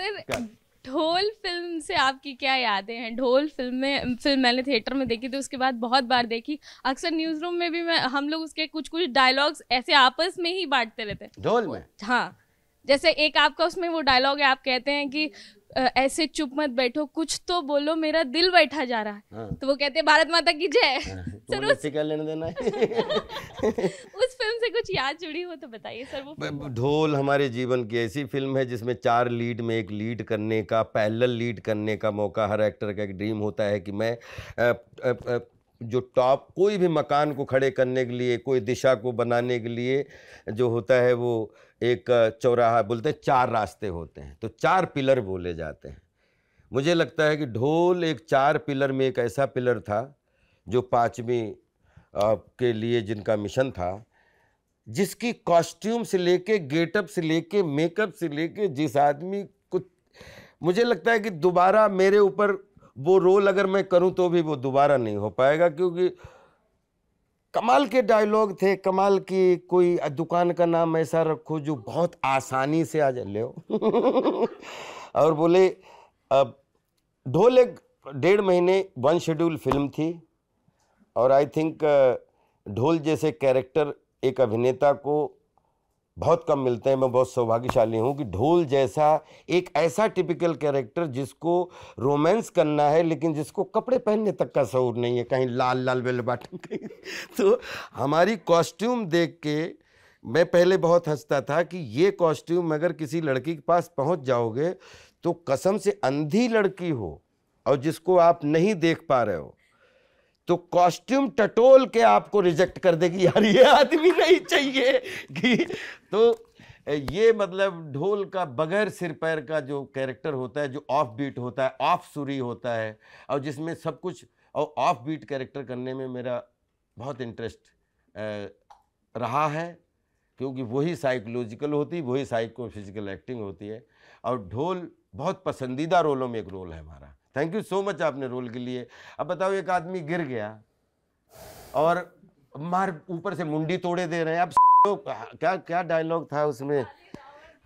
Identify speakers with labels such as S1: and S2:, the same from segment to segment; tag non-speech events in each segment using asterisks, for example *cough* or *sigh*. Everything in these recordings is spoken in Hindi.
S1: सर ढोल फिल्म से आपकी क्या यादें हैं ढोल फिल्म में फिल्म मैंने थिएटर में देखी थी उसके बाद बहुत बार देखी अक्सर न्यूज रूम में भी मैं हम लोग उसके कुछ कुछ डायलॉग्स ऐसे आपस में ही बांटते रहते हैं ढोल में हाँ जैसे एक आपका उसमें वो डायलॉग है आप कहते हैं कि ऐसे चुप मत बैठो कुछ तो बोलो मेरा दिल बैठा जा रहा है हाँ। तो वो कहते हैं भारत माता की जय हाँ। सर उस... लेने देना है *laughs* उस से कुछ याद जुड़ी हो तो बताइए सर वो ढोल हमारे जीवन की ऐसी फिल्म है जिसमें चार लीड में एक लीड करने का पैरेलल लीड करने का मौका हर एक्टर का एक ड्रीम होता है कि मैं आ, आ, आ, जो टॉप कोई भी मकान को खड़े करने के लिए कोई दिशा को बनाने के लिए जो होता है वो एक चौराहा बोलते हैं चार रास्ते होते हैं तो चार पिलर बोले जाते हैं मुझे लगता है कि ढोल एक चार पिलर में एक ऐसा पिलर था जो पाँचवीं के लिए जिनका मिशन था जिसकी कॉस्ट्यूम से लेके गेटअप से लेके मेकअप से लेके जिस आदमी को मुझे लगता है कि दोबारा मेरे ऊपर वो रोल अगर मैं करूं तो भी वो दोबारा नहीं हो पाएगा क्योंकि कमाल के डायलॉग थे कमाल की कोई दुकान का नाम ऐसा रखो जो बहुत आसानी से आ जाए *laughs* और बोले अब ढोल एक डेढ़ महीने वन शेड्यूल फिल्म थी और आई थिंक ढोल जैसे कैरेक्टर एक अभिनेता को बहुत कम मिलते हैं मैं बहुत सौभाग्यशाली हूँ कि ढोल जैसा एक ऐसा टिपिकल कैरेक्टर जिसको रोमांस करना है लेकिन जिसको कपड़े पहनने तक का शौर नहीं है कहीं लाल लाल बेल बाटन *laughs* तो हमारी कॉस्ट्यूम देख के मैं पहले बहुत हंसता था कि ये कॉस्ट्यूम अगर किसी लड़की के पास पहुंच जाओगे तो कसम से अंधी लड़की हो और जिसको आप नहीं देख पा रहे हो तो कॉस्ट्यूम टटोल के आपको रिजेक्ट कर देगी यार ये आदमी नहीं चाहिए कि तो ये मतलब ढोल का बगैर सिर पैर का जो कैरेक्टर होता है जो ऑफ बीट होता है ऑफ सुरी होता है और जिसमें सब कुछ और ऑफ बीट कैरेक्टर करने में, में मेरा बहुत इंटरेस्ट रहा है क्योंकि वही साइकोलॉजिकल होती वही साइको फिजिकल एक्टिंग होती है और ढोल बहुत पसंदीदा रोलों में एक रोल है हमारा थैंक यू सो मच आपने रोल के लिए अब बताओ एक आदमी गिर गया और मार ऊपर से मुंडी तोड़े दे रहे हैं अब *laughs* क्या क्या डायलॉग था उसमें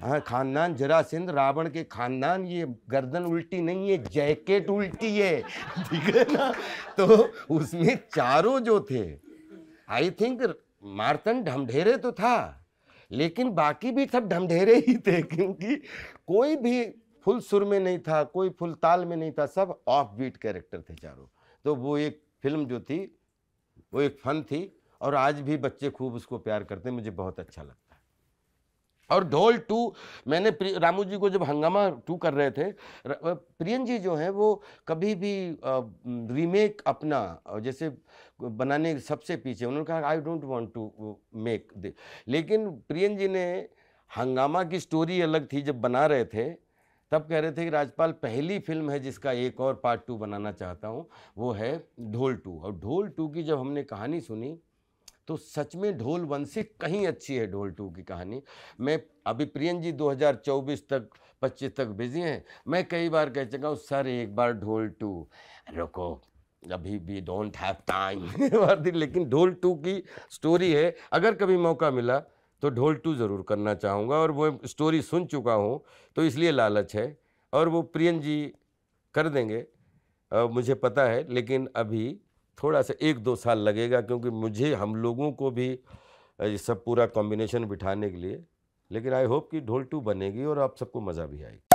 S1: हाँ खानदान सिंध रावण के खानदान ये गर्दन उल्टी नहीं है जैकेट उल्टी है *laughs* ठीक है ना तो उसमें चारों जो थे आई थिंक मार्तन ढमढेरे तो था लेकिन बाकी भी सब ढमढेरे ही थे क्योंकि कोई भी फुल सुर में नहीं था कोई फुल ताल में नहीं था सब ऑफ बीट कैरेक्टर थे चारों तो वो एक फिल्म जो थी वो एक फन थी और आज भी बच्चे खूब उसको प्यार करते हैं मुझे बहुत अच्छा लगता है और ढोल टू मैंने रामू जी को जब हंगामा टू कर रहे थे प्रियन जी जो हैं वो कभी भी रीमेक अपना जैसे बनाने सबसे पीछे उन्होंने कहा I don't want to make they लेकिन प्रियन जी ने हंगामा की स्टोरी अलग थी जब बना रहे थे तब कह रहे थे कि राजपाल पहली फिल्म है जिसका एक और पार्ट टू बनाना चाहता हूँ वो है ढोल टू और ढोल टू की जब हमने कहानी सुनी तो सच में ढोल वन से कहीं अच्छी है ढोल टू की कहानी मैं अभी प्रियन जी 2024 तक 25 तक बिजी हैं मैं कई बार कह चुका हूँ सर एक बार ढोल टू रुको अभी भी डोंट हैव टाइम लेकिन ढोल टू की स्टोरी है अगर कभी मौका मिला तो ढोल टू ज़रूर करना चाहूँगा और वो स्टोरी सुन चुका हूँ तो इसलिए लालच है और वो प्रियन जी कर देंगे आ, मुझे पता है लेकिन अभी थोड़ा सा एक दो साल लगेगा क्योंकि मुझे हम लोगों को भी ये सब पूरा कॉम्बिनेशन बिठाने के लिए लेकिन आई होप कि ढोल टू बनेगी और आप सबको मज़ा भी आएगी